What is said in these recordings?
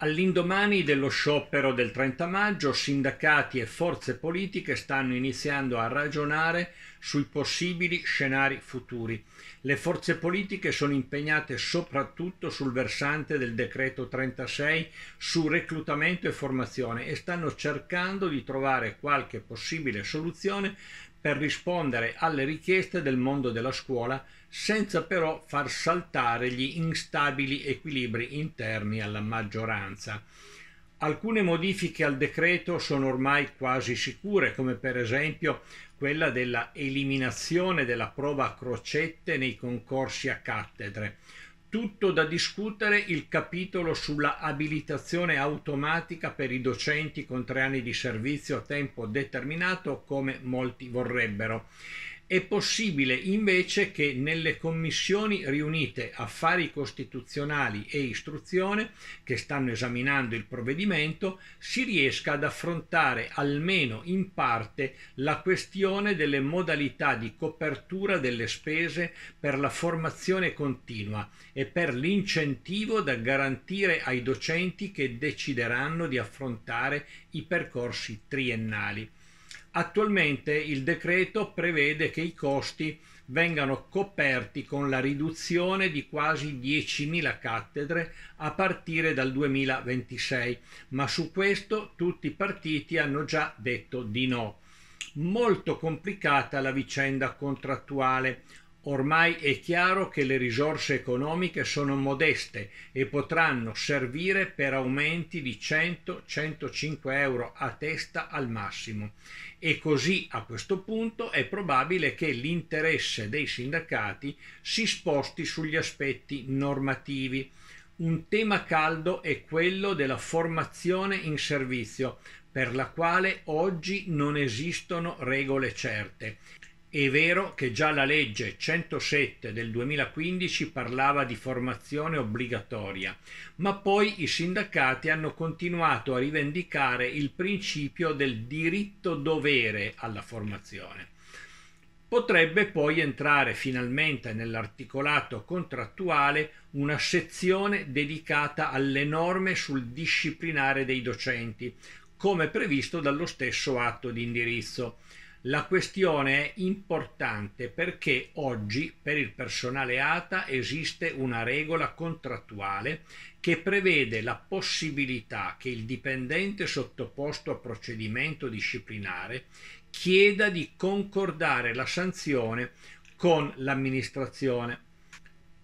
All'indomani dello sciopero del 30 maggio, sindacati e forze politiche stanno iniziando a ragionare sui possibili scenari futuri. Le forze politiche sono impegnate soprattutto sul versante del decreto 36 su reclutamento e formazione e stanno cercando di trovare qualche possibile soluzione per rispondere alle richieste del mondo della scuola senza però far saltare gli instabili equilibri interni alla maggioranza. Alcune modifiche al decreto sono ormai quasi sicure, come per esempio quella della eliminazione della prova a crocette nei concorsi a cattedre. Tutto da discutere il capitolo sulla abilitazione automatica per i docenti con tre anni di servizio a tempo determinato come molti vorrebbero. È possibile invece che nelle commissioni riunite affari costituzionali e istruzione, che stanno esaminando il provvedimento, si riesca ad affrontare almeno in parte la questione delle modalità di copertura delle spese per la formazione continua e per l'incentivo da garantire ai docenti che decideranno di affrontare i percorsi triennali. Attualmente il decreto prevede che i costi vengano coperti con la riduzione di quasi 10.000 cattedre a partire dal 2026, ma su questo tutti i partiti hanno già detto di no. Molto complicata la vicenda contrattuale. Ormai è chiaro che le risorse economiche sono modeste e potranno servire per aumenti di 100-105 euro a testa al massimo e così a questo punto è probabile che l'interesse dei sindacati si sposti sugli aspetti normativi. Un tema caldo è quello della formazione in servizio, per la quale oggi non esistono regole certe è vero che già la legge 107 del 2015 parlava di formazione obbligatoria, ma poi i sindacati hanno continuato a rivendicare il principio del diritto dovere alla formazione. Potrebbe poi entrare finalmente nell'articolato contrattuale una sezione dedicata alle norme sul disciplinare dei docenti, come previsto dallo stesso atto di indirizzo la questione è importante perché oggi per il personale ATA esiste una regola contrattuale che prevede la possibilità che il dipendente sottoposto a procedimento disciplinare chieda di concordare la sanzione con l'amministrazione.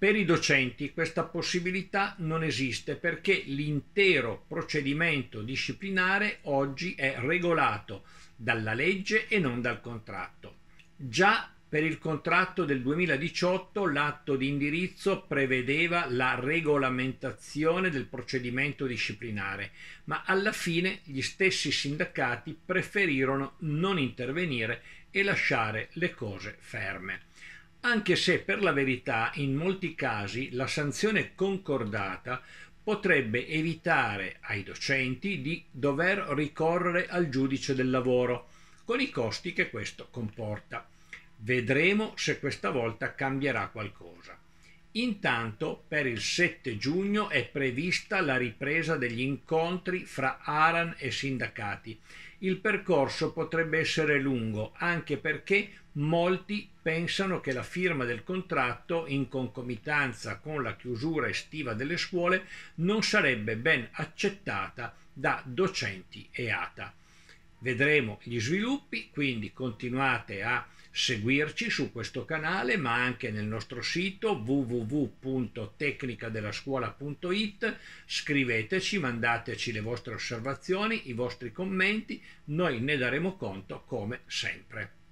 Per i docenti questa possibilità non esiste perché l'intero procedimento disciplinare oggi è regolato dalla legge e non dal contratto. Già per il contratto del 2018 l'atto di indirizzo prevedeva la regolamentazione del procedimento disciplinare, ma alla fine gli stessi sindacati preferirono non intervenire e lasciare le cose ferme anche se per la verità in molti casi la sanzione concordata potrebbe evitare ai docenti di dover ricorrere al giudice del lavoro, con i costi che questo comporta. Vedremo se questa volta cambierà qualcosa. Intanto per il 7 giugno è prevista la ripresa degli incontri fra Aran e sindacati. Il percorso potrebbe essere lungo anche perché molti pensano che la firma del contratto in concomitanza con la chiusura estiva delle scuole non sarebbe ben accettata da docenti e ATA vedremo gli sviluppi, quindi continuate a seguirci su questo canale ma anche nel nostro sito www.tecnicadelascuola.it scriveteci, mandateci le vostre osservazioni, i vostri commenti, noi ne daremo conto come sempre.